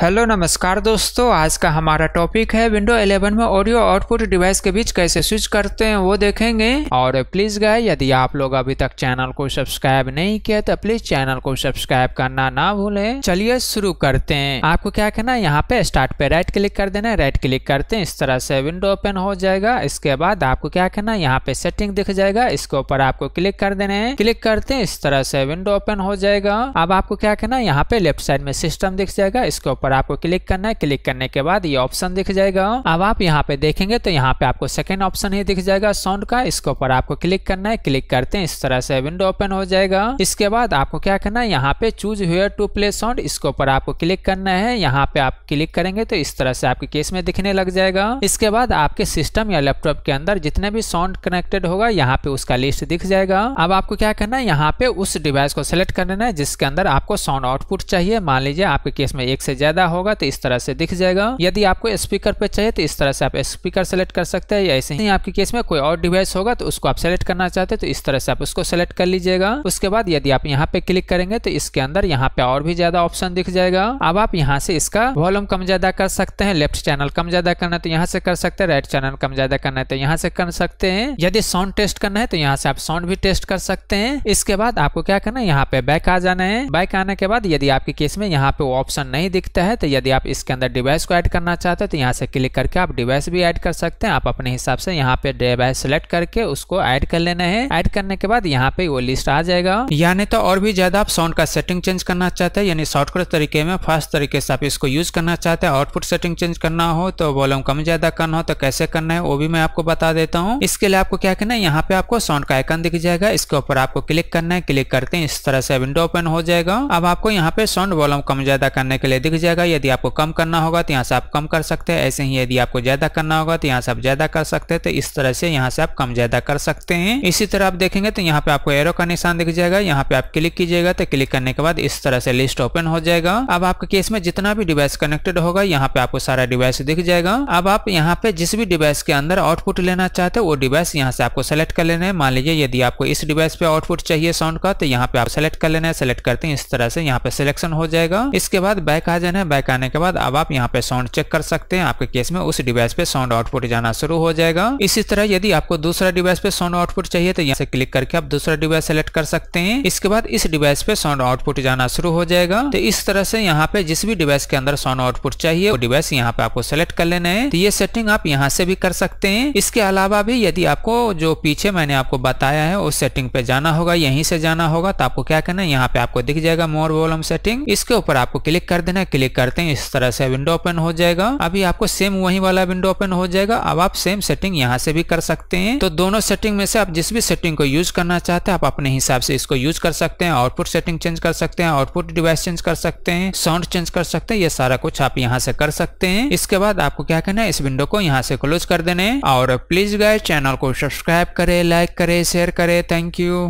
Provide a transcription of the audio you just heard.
hello नमस्कार दोस्तों आज का हमारा टॉपिक है विंडो 11 में ऑडियो आउटपुट डिवाइस के बीच कैसे स्विच करते हैं वो देखेंगे और प्लीज गए यदि आप लोग अभी तक चैनल को सब्सक्राइब नहीं किया तो प्लीज चैनल को सब्सक्राइब करना ना भूलें चलिए शुरू करते हैं आपको क्या करना है यहाँ पे स्टार्ट पे राइट क्लिक कर देना है राइट क्लिक करते हैं इस तरह से विंडो ओपन हो जाएगा इसके बाद आपको क्या करना है यहाँ पे सेटिंग दिख जाएगा इसके ऊपर आपको क्लिक कर देना है क्लिक करते हैं इस तरह से विंडो ओपन हो जाएगा अब आपको क्या करना है यहाँ पे लेफ्ट साइड में सिस्टम दिख जाएगा इसके ऊपर पर आपको क्लिक करना है क्लिक करने के बाद ये ऑप्शन दिख जाएगा अब आप यहाँ पे देखेंगे तो यहाँ पे आपको सेकेंड ऑप्शन ही दिख जाएगा साउंड का इसके ऊपर आपको क्लिक करना है क्लिक करते हैं इस तरह से विंडो ओपन हो जाएगा इसके बाद आपको क्या करना है यहाँ पे चूज हुए टू प्ले साउंड इसके ऊपर आपको क्लिक करना है यहाँ पे आप क्लिक करेंगे तो इस तरह से आपके केस में दिखने लग जाएगा इसके बाद आपके सिस्टम या लैपटॉप के अंदर जितने भी साउंड कनेक्टेड होगा यहाँ पे उसका लिस्ट दिख जाएगा अब आपको क्या करना है यहाँ पे उस डिवाइस को सिलेक्ट कर लेना है जिसके अंदर आपको साउंड आउटपुट चाहिए मान लीजिए आपके केस में एक से ज्यादा ज़्यादा होगा तो इस तरह से दिख जाएगा यदि आपको स्पीकर पे चाहिए तो इस तरह से आप स्पीकर सेलेक्ट कर सकते हैं या ऐसे ही आपके केस में कोई और डिवाइस होगा तो उसको आप सेलेक्ट करना चाहते हैं तो इस तरह से आप उसको सेलेक्ट कर लीजिएगा उसके बाद यदि आप यहाँ पे क्लिक करेंगे तो इसके अंदर यहाँ पे और भी ज्यादा ऑप्शन दिख जाएगा अब आप यहाँ से इसका वॉल्यूम कम ज्यादा कर सकते हैं लेफ्ट चैनल कम ज्यादा करना है तो यहाँ से कर सकते हैं राइट चैनल कम ज्यादा करना है तो यहाँ से कर सकते हैं यदि साउंड टेस्ट करना है तो यहाँ से आप साउंड भी टेस्ट कर सकते हैं इसके बाद आपको क्या करना है यहाँ पे बैक आ जाना है बैक आने के बाद यदि आपके केस में यहाँ पे वो ऑप्शन नहीं दिखता है है तो यदि आप इसके अंदर डिवाइस को ऐड करना चाहते हैं तो यहाँ से क्लिक करके आप डिवाइस भी ऐड कर सकते हैं आप अपने हिसाब से यहाँ पे डिवाइस सेलेक्ट करके उसको ऐड कर लेना है ऐड करने के बाद यहाँ पे वो लिस्ट आ जाएगा यानी तो और भी ज्यादा आप साउंड का सेटिंग चेंज करना चाहते हैं यानी शॉर्टकट तरीके में फास्ट तरीके से आप इसको यूज करना चाहते हैं आउटपुट सेटिंग चेंज करना हो तो वॉल्यूम कम ज्यादा करना हो तो कैसे करना है वो भी मैं आपको बता देता हूँ इसके लिए आपको क्या करना है यहाँ पे आपको साउंड का आइकन दिख जाएगा इसके ऊपर आपको क्लिक करना है क्लिक करते हैं इस तरह से विंडो ओपन हो जाएगा अब आपको यहाँ पे साउंड वॉल्यूम कम ज्यादा करने के लिए दिख जाएगा जाएगा यदि आपको कम करना होगा तो यहाँ से आप कम कर सकते हैं ऐसे ही यदि आपको ज़्यादा करना होगा तो यहाँ से आप ज़्यादा कर सकते हैं तो इस तरह से यहाँ से आप कम ज़्यादा कर सकते हैं इसी तरह आप देखेंगे तो यहाँ पे आपको एरो का निशान दिख जाएगा यहाँ पे आप क्लिक कीजिएगा तो क्लिक करने के बाद इस तरह से लिस्ट ओपन हो जाएगा अब आपके केस में जितना भी डिवाइस कनेक्टेड होगा यहाँ पे आपको सारा डिवाइस दिख जाएगा अब आप यहाँ पे जिस भी डिवाइस के अंदर आउटपुट लेना चाहते हैं वो डिवाइस यहाँ से आपको सेलेक्ट कर लेना है मान लीजिए यदि आपको इस डिवाइस पे आउटपुट चाहिए साउंड का तो यहाँ पे आप सेलेक्ट कर लेना है सेलेक्ट करते हैं इस तरह से यहाँ पे सिलेक्शन हो जाएगा इसके बाद बैक आ जाना है बैक आने के बाद अब आप यहाँ पे साउंड चेक कर सकते हैं आपके केस में उस डिवाइस पे साउंड आउटपुट जाना शुरू हो जाएगा इसी तरह यदि आपको दूसरा डिवाइस पे साउंड आउटपुट चाहिए तो यहाँ से क्लिक करके आप दूसरा डिवाइस सेलेक्ट कर सकते हैं इसके बाद इस डिवाइस पे साउंड आउटपुट जाना शुरू हो जाएगा तो इस तरह से यहाँ पे जिस भी डिवाइस के अंदर साउंड आउटपुट चाहिए वो डिवाइस यहाँ पे आपको सेलेक्ट कर लेना है तो ये सेटिंग आप यहाँ से भी कर सकते हैं इसके अलावा भी यदि आपको जो पीछे मैंने आपको बताया है उस सेटिंग पे जाना होगा यहीं से जाना होगा तो आपको क्या करना है यहाँ पे आपको दिख जाएगा मोर वॉलम सेटिंग इसके ऊपर आपको क्लिक कर देना है क्लिक क्लिक करते हैं इस तरह से विंडो ओपन हो जाएगा अभी आपको सेम वही वाला विंडो ओपन हो जाएगा अब आप सेम सेटिंग यहाँ से भी कर सकते हैं तो दोनों सेटिंग में से आप जिस भी सेटिंग को यूज करना चाहते हैं आप अपने हिसाब से इसको यूज कर सकते हैं आउटपुट सेटिंग चेंज कर सकते हैं आउटपुट डिवाइस चेंज कर सकते हैं साउंड चेंज कर सकते हैं ये सारा कुछ आप यहाँ से कर सकते हैं इसके बाद आपको क्या करना है इस विंडो को यहाँ से क्लोज कर देने और प्लीज गाय चैनल को सब्सक्राइब करे लाइक करे शेयर करे थैंक यू